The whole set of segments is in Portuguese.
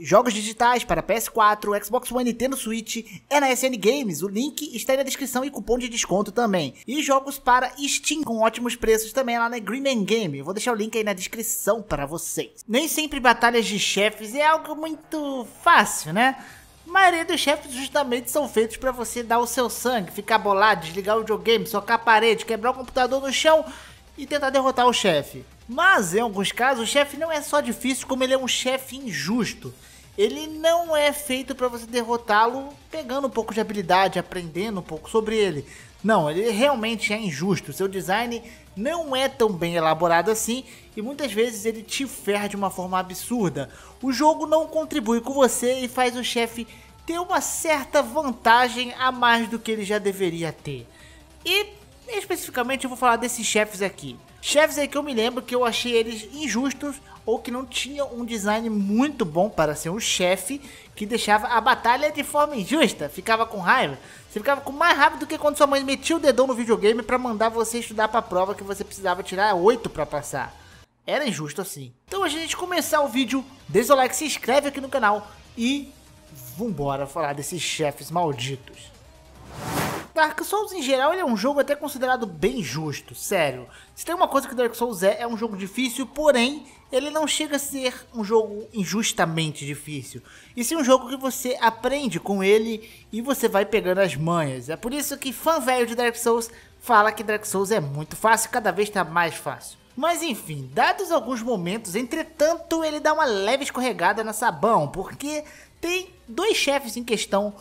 Jogos digitais para PS4, Xbox One, Nintendo Switch é na SN Games. O link está aí na descrição e cupom de desconto também. E jogos para Steam com ótimos preços também lá na Green Game. vou deixar o link aí na descrição para vocês. Nem sempre batalhas de chefes é algo muito fácil, né? A maioria dos chefes justamente são feitos para você dar o seu sangue, ficar bolado, desligar o videogame, socar a parede, quebrar o computador no chão e tentar derrotar o chefe. Mas em alguns casos o chefe não é só difícil, como ele é um chefe injusto ele não é feito para você derrotá-lo pegando um pouco de habilidade, aprendendo um pouco sobre ele. Não, ele realmente é injusto. Seu design não é tão bem elaborado assim e muitas vezes ele te ferra de uma forma absurda. O jogo não contribui com você e faz o chefe ter uma certa vantagem a mais do que ele já deveria ter. E especificamente eu vou falar desses chefes aqui. Chefes aí que eu me lembro que eu achei eles injustos ou que não tinha um design muito bom para ser um chefe que deixava a batalha de forma injusta, ficava com raiva. Você ficava com mais rápido do que quando sua mãe metia o dedão no videogame para mandar você estudar para a prova que você precisava tirar 8 para passar. Era injusto assim. Então a gente começar o vídeo, deixa o like, se inscreve aqui no canal e vambora falar desses chefes malditos. Dark Souls em geral ele é um jogo até considerado bem justo, sério. Se tem uma coisa que Dark Souls é, é um jogo difícil, porém ele não chega a ser um jogo injustamente difícil. E sim um jogo que você aprende com ele e você vai pegando as manhas. É por isso que fã velho de Dark Souls fala que Dark Souls é muito fácil, cada vez está mais fácil. Mas enfim, dados alguns momentos, entretanto ele dá uma leve escorregada na sabão, porque tem dois chefes em questão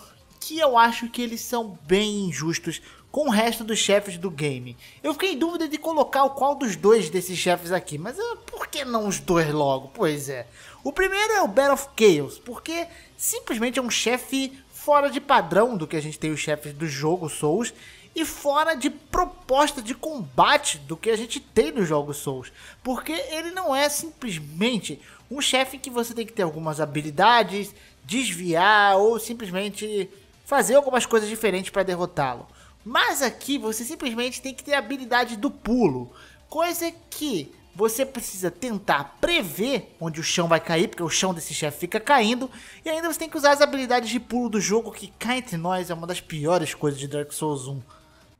que eu acho que eles são bem injustos com o resto dos chefes do game. Eu fiquei em dúvida de colocar o qual dos dois desses chefes aqui, mas uh, por que não os dois logo? Pois é. O primeiro é o Battle of Chaos, porque simplesmente é um chefe fora de padrão do que a gente tem os chefes do jogo Souls e fora de proposta de combate do que a gente tem no jogo Souls, porque ele não é simplesmente um chefe que você tem que ter algumas habilidades, desviar ou simplesmente fazer algumas coisas diferentes para derrotá-lo. Mas aqui você simplesmente tem que ter a habilidade do pulo, coisa que você precisa tentar prever onde o chão vai cair, porque o chão desse chefe fica caindo, e ainda você tem que usar as habilidades de pulo do jogo, que cá entre nós é uma das piores coisas de Dark Souls 1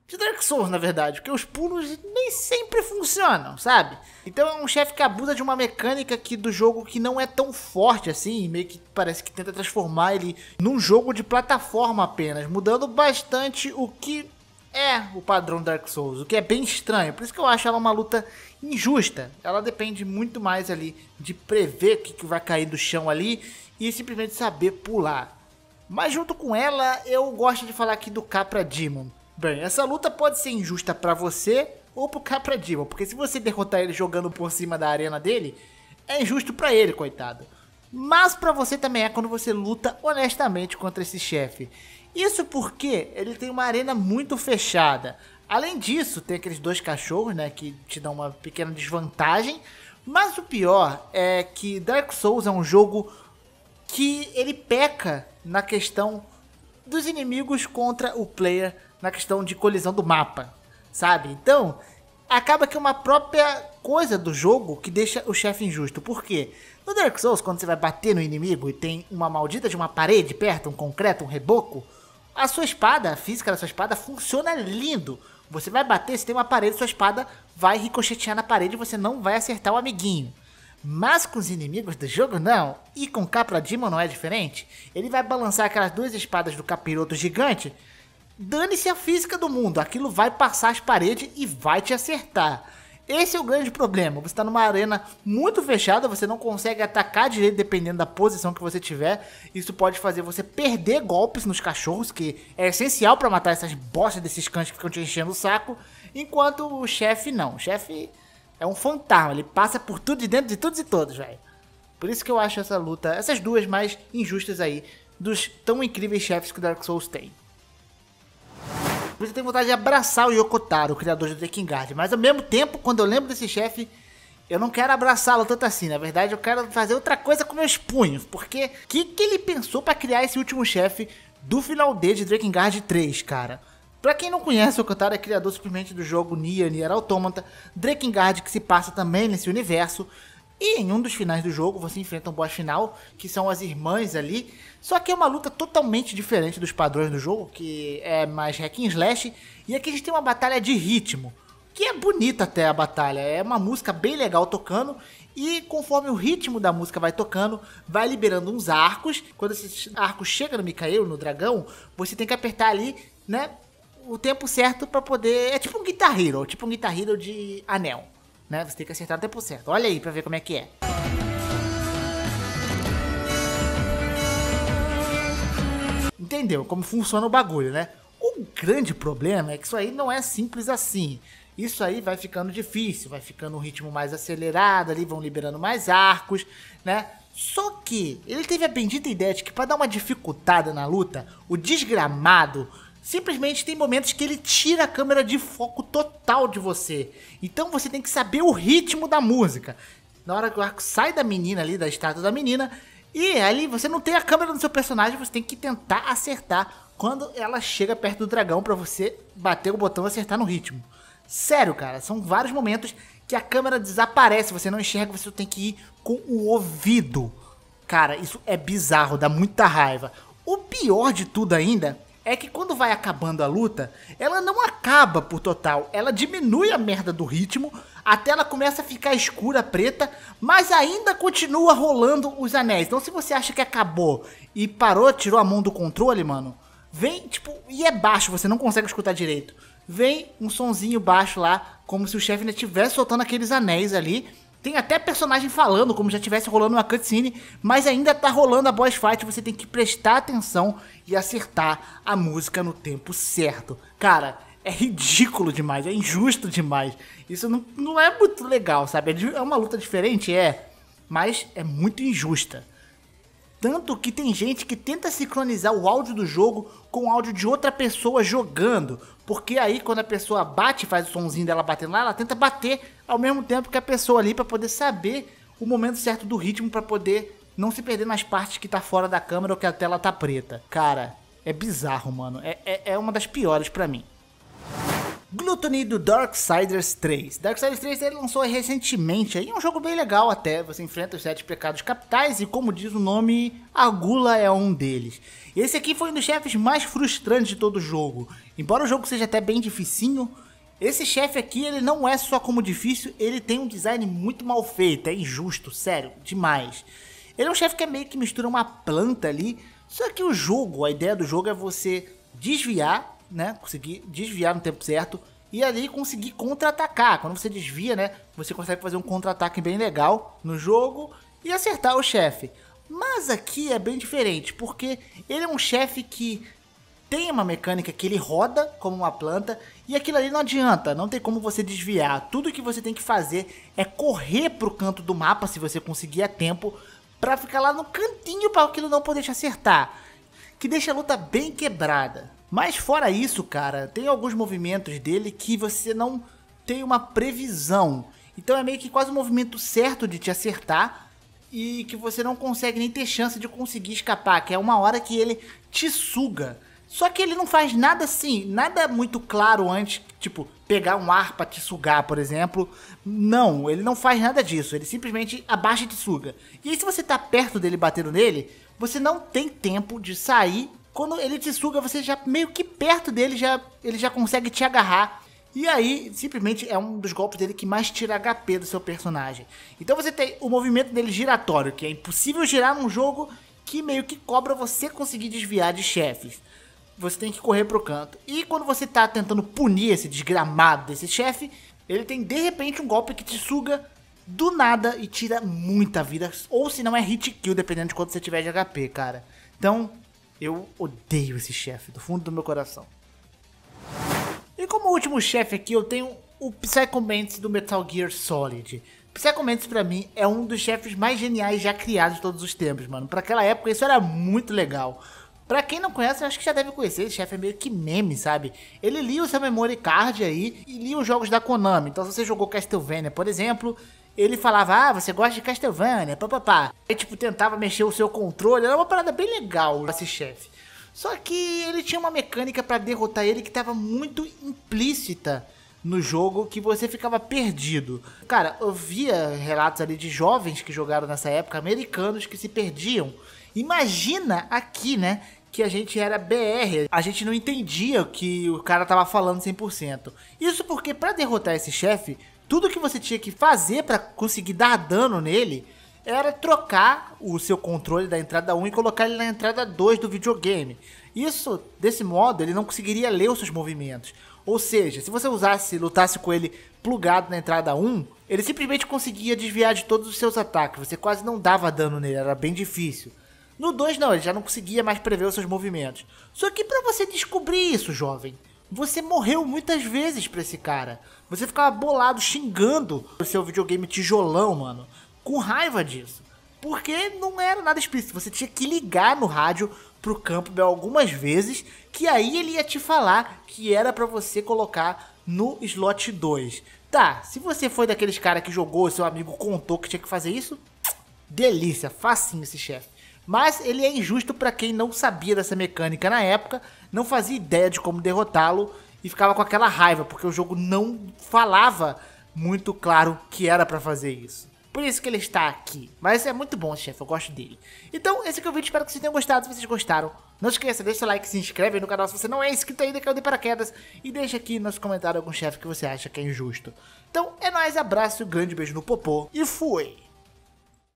de Dark Souls, na verdade, porque os pulos nem sempre funcionam, sabe? Então é um chefe que abusa de uma mecânica aqui do jogo que não é tão forte assim, meio que parece que tenta transformar ele num jogo de plataforma apenas, mudando bastante o que é o padrão Dark Souls, o que é bem estranho. Por isso que eu acho ela uma luta injusta. Ela depende muito mais ali de prever o que vai cair do chão ali e simplesmente saber pular. Mas junto com ela, eu gosto de falar aqui do Capra Demon. Bem, essa luta pode ser injusta para você ou pro Capra Diva, porque se você derrotar ele jogando por cima da arena dele, é injusto para ele, coitado. Mas para você também é quando você luta honestamente contra esse chefe. Isso porque ele tem uma arena muito fechada. Além disso, tem aqueles dois cachorros, né, que te dão uma pequena desvantagem. Mas o pior é que Dark Souls é um jogo que ele peca na questão dos inimigos contra o player na questão de colisão do mapa, sabe? Então, acaba que é uma própria coisa do jogo que deixa o chefe injusto. Por quê? No Dark Souls, quando você vai bater no inimigo e tem uma maldita de uma parede perto, um concreto, um reboco, a sua espada, a física da sua espada funciona lindo. Você vai bater, se tem uma parede, sua espada vai ricochetear na parede e você não vai acertar o amiguinho. Mas com os inimigos do jogo, não. E com Capra Demon não é diferente. Ele vai balançar aquelas duas espadas do capiroto gigante dane-se a física do mundo, aquilo vai passar as paredes e vai te acertar. Esse é o grande problema. Você está numa arena muito fechada, você não consegue atacar direito dependendo da posição que você tiver. Isso pode fazer você perder golpes nos cachorros, que é essencial para matar essas bostas desses cães que ficam te enchendo o saco. Enquanto o chefe não. O chefe é um fantasma, ele passa por tudo de dentro de todos e todos, velho. Por isso que eu acho essa luta, essas duas mais injustas aí, dos tão incríveis chefes que o Dark Souls tem. Por isso eu tenho vontade de abraçar o Yokotaro, o criador do The King Guard. Mas ao mesmo tempo, quando eu lembro desse chefe, eu não quero abraçá-lo tanto assim. Na verdade, eu quero fazer outra coisa com meus punhos. Porque o que, que ele pensou para criar esse último chefe do final D de Dragon Guard 3, cara? Pra quem não conhece, o Yokotaro é criador simplesmente do jogo Nier, Nier Automata, Drakengard que se passa também nesse universo, e em um dos finais do jogo você enfrenta um boss final, que são as irmãs ali. Só que é uma luta totalmente diferente dos padrões do jogo, que é mais hack and slash. E aqui a gente tem uma batalha de ritmo, que é bonita até a batalha. É uma música bem legal tocando. E conforme o ritmo da música vai tocando, vai liberando uns arcos. Quando esse arco chega no Micael, no dragão, você tem que apertar ali, né? O tempo certo para poder. É tipo um Guitar Hero, tipo um Guitar Hero de anel né? Você tem que acertar o certo. Olha aí pra ver como é que é. Entendeu como funciona o bagulho, né? O grande problema é que isso aí não é simples assim. Isso aí vai ficando difícil, vai ficando um ritmo mais acelerado, ali vão liberando mais arcos, né? Só que ele teve a bendita ideia de que para dar uma dificultada na luta, o desgramado Simplesmente tem momentos que ele tira a câmera de foco total de você. Então você tem que saber o ritmo da música. Na hora que o arco sai da menina ali, da estátua da menina, e ali você não tem a câmera no seu personagem, você tem que tentar acertar quando ela chega perto do dragão para você bater o botão e acertar no ritmo. Sério, cara, são vários momentos que a câmera desaparece, você não enxerga, você tem que ir com o ouvido. Cara, isso é bizarro, dá muita raiva. O pior de tudo ainda é que quando vai acabando a luta, ela não acaba por total, ela diminui a merda do ritmo, a tela começa a ficar escura, preta, mas ainda continua rolando os anéis. Então se você acha que acabou e parou, tirou a mão do controle, mano, vem, tipo, e é baixo, você não consegue escutar direito. Vem um sonzinho baixo lá, como se o chefe ainda estivesse soltando aqueles anéis ali tem até personagem falando, como já tivesse rolando uma cutscene, mas ainda tá rolando a boss fight, você tem que prestar atenção e acertar a música no tempo certo. Cara, é ridículo demais, é injusto demais. Isso não, não é muito legal, sabe? É, é uma luta diferente, é, mas é muito injusta. Tanto que tem gente que tenta sincronizar o áudio do jogo com o áudio de outra pessoa jogando. Porque aí quando a pessoa bate, faz o somzinho dela batendo lá, ela tenta bater ao mesmo tempo que a pessoa ali para poder saber o momento certo do ritmo para poder não se perder nas partes que tá fora da câmera ou que a tela tá preta. Cara, é bizarro, mano. É, é, é uma das piores para mim. Gluttony do Darksiders 3. Darksiders 3 ele lançou recentemente, aí é um jogo bem legal até, você enfrenta os sete pecados capitais e como diz o nome, a gula é um deles. Esse aqui foi um dos chefes mais frustrantes de todo o jogo. Embora o jogo seja até bem dificinho, esse chefe aqui ele não é só como difícil, ele tem um design muito mal feito, é injusto, sério, demais. Ele é um chefe que é meio que mistura uma planta ali, só que o jogo, a ideia do jogo é você desviar né? Conseguir desviar no tempo certo e ali conseguir contra-atacar. Quando você desvia, né? Você consegue fazer um contra-ataque bem legal no jogo e acertar o chefe. Mas aqui é bem diferente, porque ele é um chefe que tem uma mecânica que ele roda como uma planta e aquilo ali não adianta, não tem como você desviar. Tudo que você tem que fazer é correr pro canto do mapa, se você conseguir a tempo, para ficar lá no cantinho para aquilo não poder te acertar. Que deixa a luta bem quebrada. Mas fora isso, cara, tem alguns movimentos dele que você não tem uma previsão. Então é meio que quase um movimento certo de te acertar e que você não consegue nem ter chance de conseguir escapar, que é uma hora que ele te suga. Só que ele não faz nada assim, nada muito claro antes, tipo, pegar um ar para te sugar, por exemplo. Não, ele não faz nada disso, ele simplesmente abaixa e te suga. E aí se você tá perto dele batendo nele, você não tem tempo de sair quando ele te suga, você já meio que perto dele, já, ele já consegue te agarrar. E aí, simplesmente é um dos golpes dele que mais tira HP do seu personagem. Então você tem o movimento dele giratório, que é impossível girar num jogo que meio que cobra você conseguir desviar de chefes. Você tem que correr pro canto. E quando você tá tentando punir esse desgramado desse chefe, ele tem de repente um golpe que te suga do nada e tira muita vida. Ou se não é hit kill, dependendo de quanto você tiver de HP, cara. Então, eu odeio esse chefe do fundo do meu coração. E como último chefe aqui, eu tenho o Psycho Mantis do Metal Gear Solid. Psycho Mantis pra mim é um dos chefes mais geniais já criados de todos os tempos, mano. Pra aquela época isso era muito legal. Pra quem não conhece, acho que já deve conhecer, esse chefe é meio que meme, sabe? Ele lia o seu memory card aí e lia os jogos da Konami. Então se você jogou Castlevania, por exemplo, ele falava, ah, você gosta de Castlevania, papapá. E tipo, tentava mexer o seu controle, era uma parada bem legal esse chefe. Só que ele tinha uma mecânica para derrotar ele que estava muito implícita no jogo que você ficava perdido. Cara, eu via relatos ali de jovens que jogaram nessa época, americanos que se perdiam. Imagina aqui, né? que a gente era BR, a gente não entendia o que o cara tava falando 100%. Isso porque para derrotar esse chefe, tudo que você tinha que fazer para conseguir dar dano nele era trocar o seu controle da entrada 1 e colocar ele na entrada 2 do videogame. Isso, desse modo, ele não conseguiria ler os seus movimentos. Ou seja, se você usasse, lutasse com ele plugado na entrada 1, ele simplesmente conseguia desviar de todos os seus ataques. Você quase não dava dano nele, era bem difícil. No 2, não, ele já não conseguia mais prever os seus movimentos. Só que para você descobrir isso, jovem, você morreu muitas vezes pra esse cara. Você ficava bolado, xingando o seu videogame tijolão, mano. Com raiva disso. Porque não era nada explícito. Você tinha que ligar no rádio pro Campbell algumas vezes. Que aí ele ia te falar que era para você colocar no slot 2. Tá, se você foi daqueles cara que jogou, seu amigo contou que tinha que fazer isso. Delícia, facinho esse chefe. Mas ele é injusto para quem não sabia dessa mecânica na época, não fazia ideia de como derrotá-lo e ficava com aquela raiva, porque o jogo não falava muito claro que era para fazer isso. Por isso que ele está aqui. Mas é muito bom, chefe, eu gosto dele. Então, esse aqui é o vídeo, espero que vocês tenham gostado. Se vocês gostaram, não esqueça, deixa o like, se inscreve no canal se você não é inscrito ainda, que eu dei paraquedas. E deixa aqui nos comentários algum chefe que você acha que é injusto. Então, é nóis, abraço, grande beijo no popô e fui!